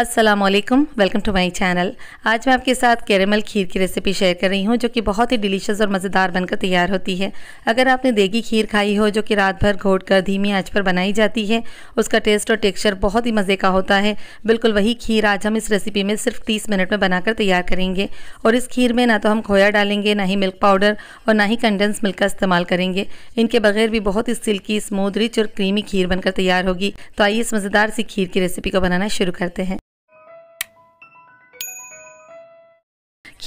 अस्सलाम वालेकुम welcome to my channel आज मैं आपके साथ कैरेमल खीर की रेसिपी शेयर कर रही हूँ जो कि बहुत ही डिलीशियस और मज़ेदार बनकर तैयार होती है अगर आपने देगी खीर खाई हो जो कि रात भर घोट कर धीमी आंच पर बनाई जाती है उसका टेस्ट और टेक्सचर बहुत ही मज़े का होता है बिल्कुल वही खीर आज हम इस रेसिपी में सिर्फ तीस मिनट में बनाकर तैयार करेंगे और इस खीर में ना तो हम खोया डालेंगे ना ही मिल्क पाउडर और ना ही कंडेंस मिल्क का इस्तेमाल करेंगे इनके बगैर भी बहुत ही सिल्की स्मूद रिच और क्रीमी खीर बनकर तैयार होगी तो आइए इस मज़ेदार सी खीर की रेसिपी को बनाना शुरू करते हैं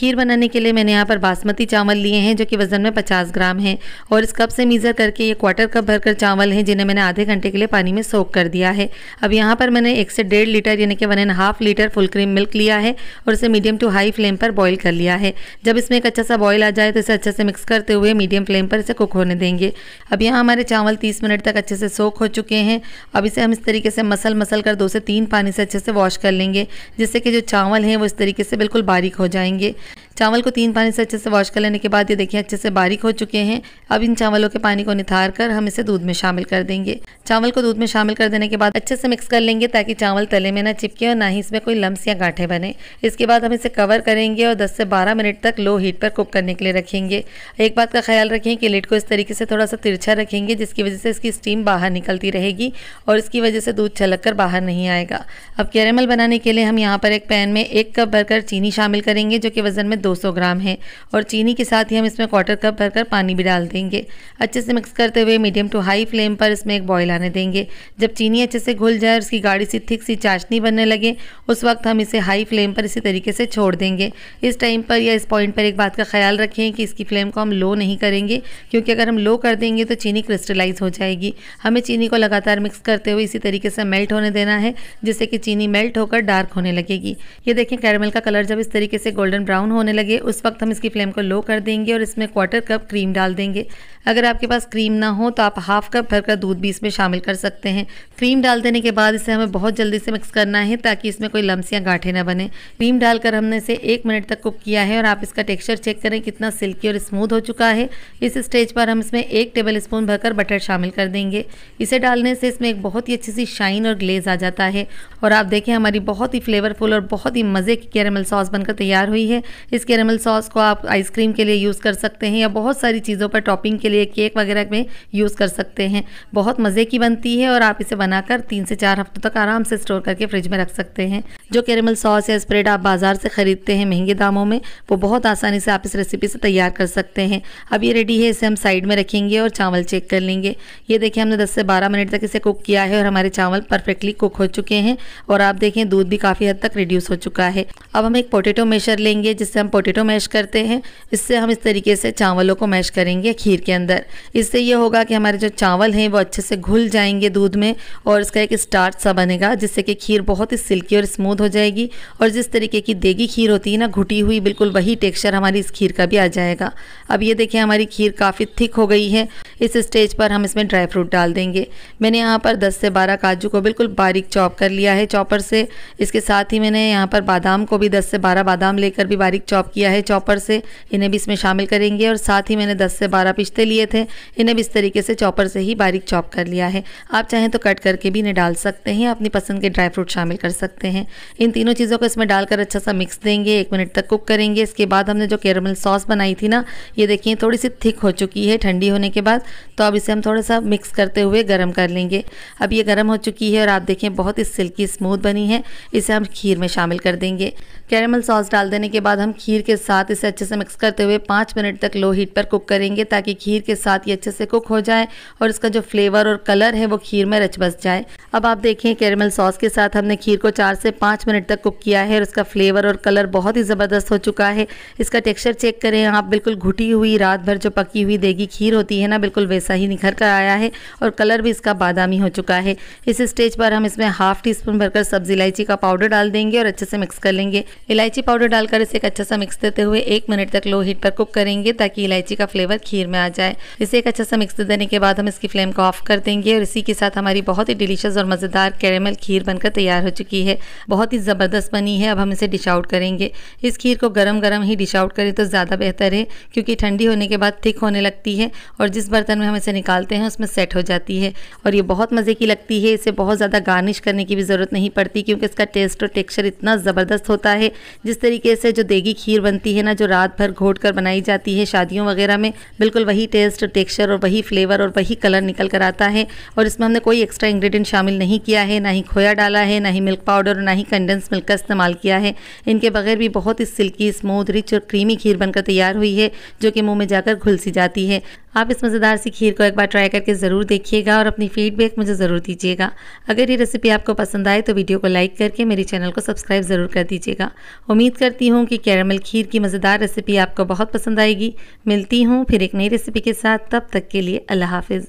खीर बनाने के लिए मैंने यहाँ पर बासमती चावल लिए हैं जो कि वज़न में 50 ग्राम है और इस कप से मीज़र करके ये क्वार्टर कप भरकर चावल हैं जिन्हें मैंने आधे घंटे के लिए पानी में सोख कर दिया है अब यहाँ पर मैंने एक से डेढ़ लीटर यानी कि one and half litre full cream milk लिया है और इसे मीडियम टू हाई फ्लेम पर बॉयल कर लिया है जब इसमें एक अच्छा सा बॉयल आ जाए तो इसे अच्छे से मिक्स करते हुए मीडियम फ्लेम पर इसे कुक होने देंगे अब यहाँ हमारे चावल तीस मिनट तक अच्छे से सोख हो चुके हैं अब इसे हम इस तरीके से मसल मसल कर दो से तीन पानी से अच्छे से वॉश कर लेंगे जिससे कि जो चावल हैं वो इस तरीके से बिल्कुल बारीक हो जाएंगे चावल को तीन पानी से अच्छे से वॉश कर लेने के बाद ये देखिए अच्छे से बारीक हो चुके हैं अब इन चावलों के पानी को निथार कर हम इसे दूध में शामिल कर देंगे चावल को दूध में शामिल कर देने के बाद अच्छे से मिक्स कर लेंगे ताकि चावल तले में ना चिपके और ना ही इसमें कोई लम्स या गांठे बने इसके बाद हम इसे कवर करेंगे और दस से बारह मिनट तक लो हीट पर कुक करने के लिए रखेंगे एक बात का ख्याल रखें कि लिट को इस तरीके से थोड़ा सा तिरछा रखेंगे जिसकी वजह से इसकी स्टीम बाहर निकलती रहेगी और इसकी वजह से दूध छलक कर बाहर नहीं आएगा अब कैरेमल बनाने के लिए हम यहाँ पर एक पैन में एक कप भरकर चीनी शामिल करेंगे जो कि वज़न में 200 ग्राम है और चीनी के साथ ही हम इसमें क्वार्टर कप भरकर पानी भी डाल देंगे अच्छे से मिक्स करते हुए मीडियम टू हाई फ्लेम पर इसमें एक बॉयल आने देंगे जब चीनी अच्छे से घुल जाए और उसकी गाढ़ी सी थिक सी चाशनी बनने लगे उस वक्त हम इसे हाई फ्लेम पर इसी तरीके से छोड़ देंगे इस टाइम पर या इस पॉइंट पर एक बात का ख्याल रखें कि इसकी फ्लेम को हम लो नहीं करेंगे क्योंकि अगर हम लो कर देंगे तो चीनी क्रिस्टलाइज हो जाएगी हमें चीनी को लगातार मिक्स करते हुए इसी तरीके से मेल्ट होने देना है जिससे कि चीनी मेल्ट होकर डार्क होने लगेगी ये देखें कैरमल का कलर जब इस तरीके से गोल्डन ब्राउन ब्राउन होने लगे उस वक्त हम इसकी फ्लेम को लो कर देंगे और इसमें क्वार्टर कप क्रीम डाल देंगे अगर आपके पास क्रीम ना हो तो आप हाफ कप भरकर दूध भी इसमें शामिल कर सकते हैं क्रीम डाल देने के बाद इसे हमें बहुत जल्दी से मिक्स करना है ताकि इसमें कोई लम्स या गाँठे ना बने क्रीम डालकर हमने इसे एक मिनट तक कुक किया है और आप इसका टेक्स्चर चेक करें कितना सिल्की और स्मूथ हो चुका है इस स्टेज पर हम इसमें एक टेबल स्पून भरकर बटर शामिल कर देंगे इसे डालने से इसमें एक बहुत ही अच्छी सी शाइन और ग्लेज आ जाता है और आप देखें हमारी बहुत ही फ्लेवरफुल और बहुत ही मज़े की कैरमल सॉस बनकर तैयार हुई है इस कैरमल सॉस को आप आइसक्रीम के लिए यूज़ कर सकते हैं या बहुत सारी चीज़ों पर टॉपिंग के लिए केक वगैरह में यूज़ कर सकते हैं बहुत मज़े की बनती है और आप इसे बनाकर तीन से चार हफ्तों तक आराम से स्टोर करके फ्रिज में रख सकते हैं जो कैरेमल सॉस या स्प्रेड आप बाज़ार से ख़रीदते हैं महंगे दामों में वो बहुत आसानी से आप इस रेसिपी से तैयार कर सकते हैं अब ये रेडी है इसे हम साइड में रखेंगे और चावल चेक कर लेंगे ये देखिए हमने 10 से 12 मिनट तक इसे कुक किया है और हमारे चावल परफेक्टली कुक हो चुके हैं और आप देखें दूध भी काफ़ी हद तक रिड्यूस हो चुका है अब हम एक पोटेटो मेशर लेंगे जिससे हम पोटेटो मैश करते हैं इससे हम इस तरीके से चावलों को मैश करेंगे खीर के अंदर अंदर इससे ये होगा कि हमारे जो चावल हैं वो अच्छे से घुल जाएंगे दूध में और इसका एक स्टार्च सा बनेगा जिससे कि खीर बहुत ही सिल्की और स्मूथ हो जाएगी और जिस तरीके की देगी खीर होती है ना घुटी हुई बिल्कुल वही टेक्स्चर हमारी इस खीर का भी आ जाएगा अब ये देखिए हमारी खीर काफ़ी थिक हो गई है इस स्टेज पर हम इसमें ड्राई फ्रूट डाल देंगे मैंने यहाँ पर दस से बारह काजू को बिल्कुल बारीक चॉप कर लिया है चॉपर से इसके साथ ही मैंने यहाँ पर बादाम को भी दस से बारह बादाम लेकर भी बारीक चॉप किया है चॉपर से इन्हें भी इसमें शामिल करेंगे और साथ ही मैंने 10 से 12 पिश्ते लिए थे इन्हें भी इस तरीके से चॉपर से ही बारीक चॉप कर लिया है आप चाहें तो कट करके भी इन्हें डाल सकते हैं अपनी पसंद के ड्राई फ्रूट शामिल कर सकते हैं इन तीनों चीज़ों को इसमें डालकर अच्छा सा मिक्स देंगे एक मिनट तक कुक करेंगे इसके बाद हमने जो कैरमल सॉस बनाई थी ना ये देखिए थोड़ी सी थिक हो चुकी है ठंडी होने के बाद तो अब इसे हम थोड़ा सा मिक्स करते हुए गर्म कर लेंगे अब ये गर्म हो चुकी है और आप देखें बहुत ही सिल्की स्मूथ बनी है इसे हम खीर में शामिल कर देंगे कैरमल सॉस डाल देने के बाद हम खीर के साथ इसे अच्छे से मिक्स करते हुए पाँच मिनट तक लो हीट पर कुक करेंगे ताकि खीर के साथ ये अच्छे से कुक हो जाए और इसका जो फ्लेवर और कलर है वो खीर में रच बस जाए अब आप देखें कैरमल सॉस के साथ हमने खीर को चार से पाँच मिनट तक कुक किया है और इसका फ्लेवर और कलर बहुत ही ज़बरदस्त हो चुका है इसका टेक्स्चर चेक करें आप बिल्कुल घुटी हुई रात भर जो पकी हुई देगी खीर होती है ना बिल्कुल वैसा ही निखर कर आया है और कलर भी इसका बादामी हो चुका है इस स्टेज पर हम इसमें हाफ टी स्पून भरकर सब्जी इलायची का पाउडर डाल देंगे और अच्छे से मिक्स कर लेंगे इलायची पाउडर डालकर इसे एक अच्छा सा मिक्स देते हुए एक मिनट तक लो हीट पर कुक करेंगे ताकि इलायची का फ्लेवर खीर में आ जाए है इसे एक अच्छा सा मिक्स देने के बाद हम इसकी फ्लेम को ऑफ कर देंगे और इसी के साथ हमारी बहुत ही डिलीशियस और मज़ेदार कैरेमल खीर बनकर तैयार हो चुकी है बहुत ही ज़बरदस्त बनी है अब हम इसे डिश आउट करेंगे इस खीर को गर्म गर्म ही डिश आउट करें तो ज़्यादा बेहतर है क्योंकि ठंडी होने के बाद थिक होने लगती है और जिस बर्तन में हम इसे निकालते हैं उसमें सेट हो जाती है और ये बहुत मज़े की लगती है इसे बहुत ज़्यादा गार्निश करने की भी ज़रूरत नहीं पड़ती क्योंकि इसका टेस्ट और टेक्स्चर इतना ज़बरदस्त होता है जिस तरीके से जो देगी खीर बनती है ना जो रात भर घोट कर बनाई जाती है शादियों वगैरह में बिल्कुल वही टेस्ट टेक्सचर और वही फ्लेवर और वही कलर निकल कर आता है और इसमें हमने कोई एक्स्ट्रा इंग्रेडिएंट शामिल नहीं किया है ना ही खोया डाला है ना ही मिल्क पाउडर और ना ही कंडेंस मिल्क का इस्तेमाल किया है इनके बगैर भी बहुत ही सिल्की स्मूथ रिच और क्रीमी खीर बनकर तैयार हुई है जो कि मुँह में जाकर घुलसी जाती है आप इस मज़ेदार सी खीर को एक बार ट्राई करके ज़रूर देखिएगा और अपनी फीडबैक मुझे ज़रूर दीजिएगा अगर ये रेसिपी आपको पसंद आए तो वीडियो को लाइक करके मेरे चैनल को सब्सक्राइब ज़रूर कर दीजिएगा उम्मीद करती हूँ कि कैरमल खीर की मज़ेदार रेसिपी आपको बहुत पसंद आएगी मिलती हूँ फिर एक नई रेसिपी के साथ तब तक के लिए अल्लाह हाफिज़